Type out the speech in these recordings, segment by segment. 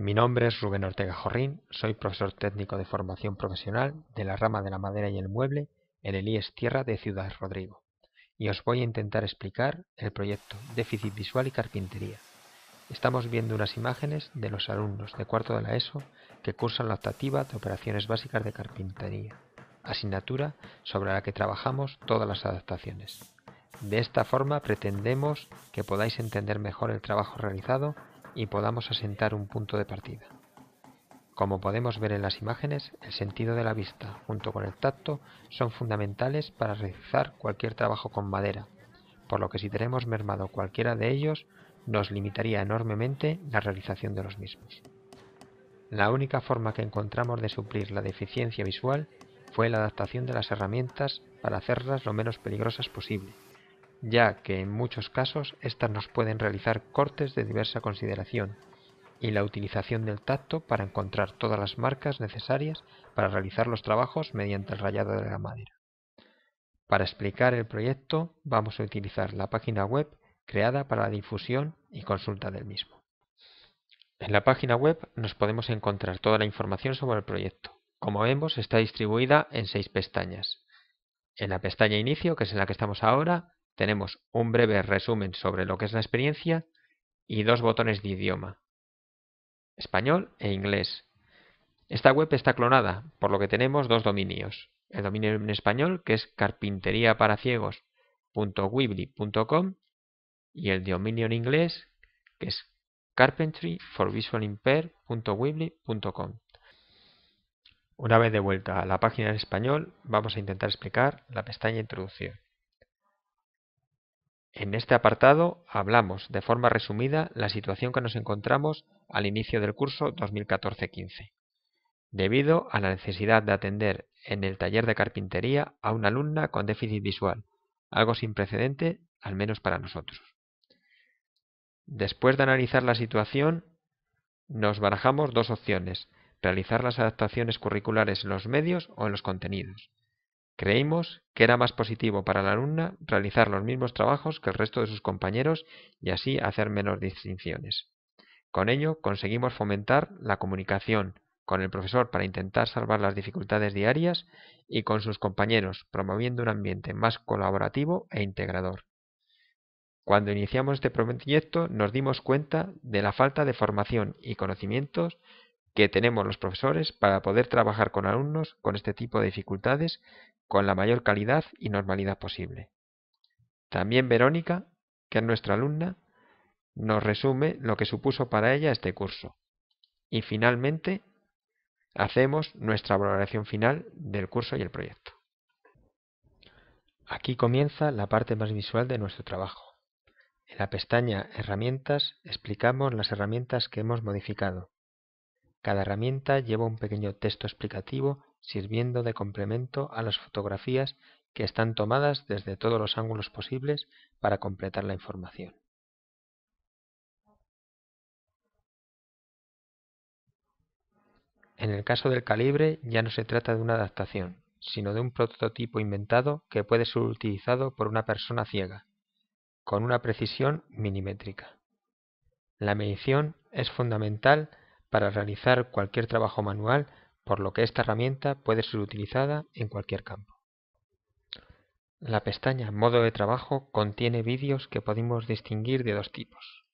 Mi nombre es Rubén Ortega Jorrín, soy profesor técnico de formación profesional de la rama de la madera y el mueble en el IES Tierra de Ciudad Rodrigo y os voy a intentar explicar el proyecto Déficit Visual y Carpintería. Estamos viendo unas imágenes de los alumnos de cuarto de la ESO que cursan la optativa de operaciones básicas de carpintería, asignatura sobre la que trabajamos todas las adaptaciones. De esta forma pretendemos que podáis entender mejor el trabajo realizado y podamos asentar un punto de partida. Como podemos ver en las imágenes, el sentido de la vista junto con el tacto son fundamentales para realizar cualquier trabajo con madera, por lo que si tenemos mermado cualquiera de ellos, nos limitaría enormemente la realización de los mismos. La única forma que encontramos de suplir la deficiencia visual fue la adaptación de las herramientas para hacerlas lo menos peligrosas posible, ya que en muchos casos éstas nos pueden realizar cortes de diversa consideración y la utilización del tacto para encontrar todas las marcas necesarias para realizar los trabajos mediante el rayado de la madera. Para explicar el proyecto vamos a utilizar la página web creada para la difusión y consulta del mismo. En la página web nos podemos encontrar toda la información sobre el proyecto. Como vemos está distribuida en seis pestañas. En la pestaña inicio, que es en la que estamos ahora, tenemos un breve resumen sobre lo que es la experiencia y dos botones de idioma, español e inglés. Esta web está clonada, por lo que tenemos dos dominios. El dominio en español, que es carpinteriaparaciegos.wibly.com y el dominio en inglés, que es carpentryforvisualimpair.wibly.com. Una vez de vuelta a la página en español, vamos a intentar explicar la pestaña Introducción. En este apartado hablamos de forma resumida la situación que nos encontramos al inicio del curso 2014-15, debido a la necesidad de atender en el taller de carpintería a una alumna con déficit visual, algo sin precedente, al menos para nosotros. Después de analizar la situación, nos barajamos dos opciones, realizar las adaptaciones curriculares en los medios o en los contenidos. Creímos que era más positivo para la alumna realizar los mismos trabajos que el resto de sus compañeros y así hacer menos distinciones. Con ello conseguimos fomentar la comunicación con el profesor para intentar salvar las dificultades diarias y con sus compañeros, promoviendo un ambiente más colaborativo e integrador. Cuando iniciamos este proyecto nos dimos cuenta de la falta de formación y conocimientos que tenemos los profesores para poder trabajar con alumnos con este tipo de dificultades con la mayor calidad y normalidad posible. También Verónica, que es nuestra alumna, nos resume lo que supuso para ella este curso. Y finalmente, hacemos nuestra valoración final del curso y el proyecto. Aquí comienza la parte más visual de nuestro trabajo. En la pestaña Herramientas explicamos las herramientas que hemos modificado cada herramienta lleva un pequeño texto explicativo sirviendo de complemento a las fotografías que están tomadas desde todos los ángulos posibles para completar la información. En el caso del calibre ya no se trata de una adaptación, sino de un prototipo inventado que puede ser utilizado por una persona ciega, con una precisión minimétrica. La medición es fundamental para realizar cualquier trabajo manual, por lo que esta herramienta puede ser utilizada en cualquier campo. La pestaña Modo de trabajo contiene vídeos que podemos distinguir de dos tipos.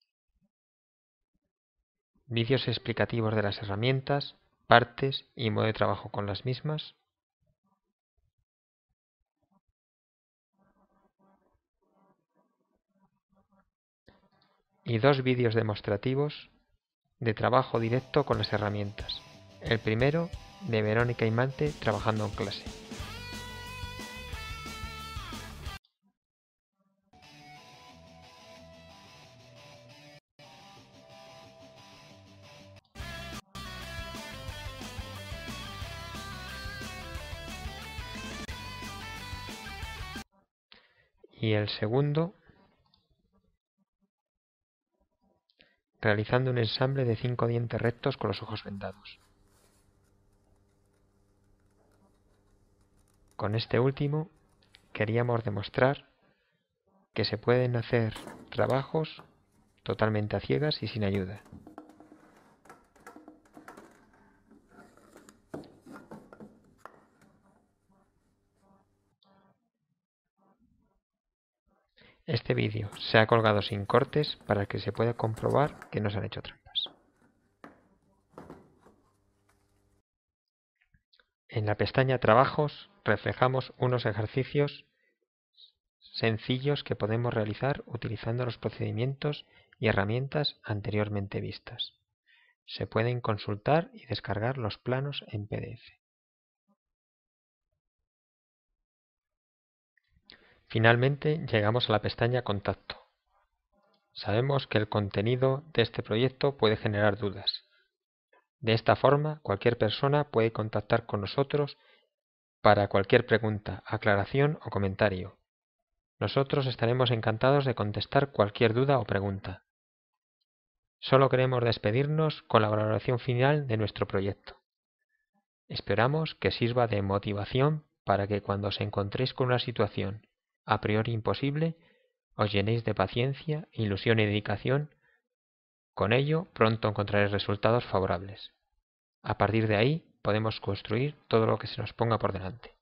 Vídeos explicativos de las herramientas, partes y modo de trabajo con las mismas. Y dos vídeos demostrativos de trabajo directo con las herramientas. El primero, de Verónica Mante trabajando en clase. Y el segundo realizando un ensamble de cinco dientes rectos con los ojos vendados. Con este último queríamos demostrar que se pueden hacer trabajos totalmente a ciegas y sin ayuda. Este vídeo se ha colgado sin cortes para que se pueda comprobar que no se han hecho trampas. En la pestaña Trabajos reflejamos unos ejercicios sencillos que podemos realizar utilizando los procedimientos y herramientas anteriormente vistas. Se pueden consultar y descargar los planos en PDF. Finalmente llegamos a la pestaña Contacto. Sabemos que el contenido de este proyecto puede generar dudas. De esta forma, cualquier persona puede contactar con nosotros para cualquier pregunta, aclaración o comentario. Nosotros estaremos encantados de contestar cualquier duda o pregunta. Solo queremos despedirnos con la valoración final de nuestro proyecto. Esperamos que sirva de motivación para que cuando os encontréis con una situación a priori imposible, os llenéis de paciencia, ilusión y dedicación, con ello pronto encontraréis resultados favorables. A partir de ahí podemos construir todo lo que se nos ponga por delante.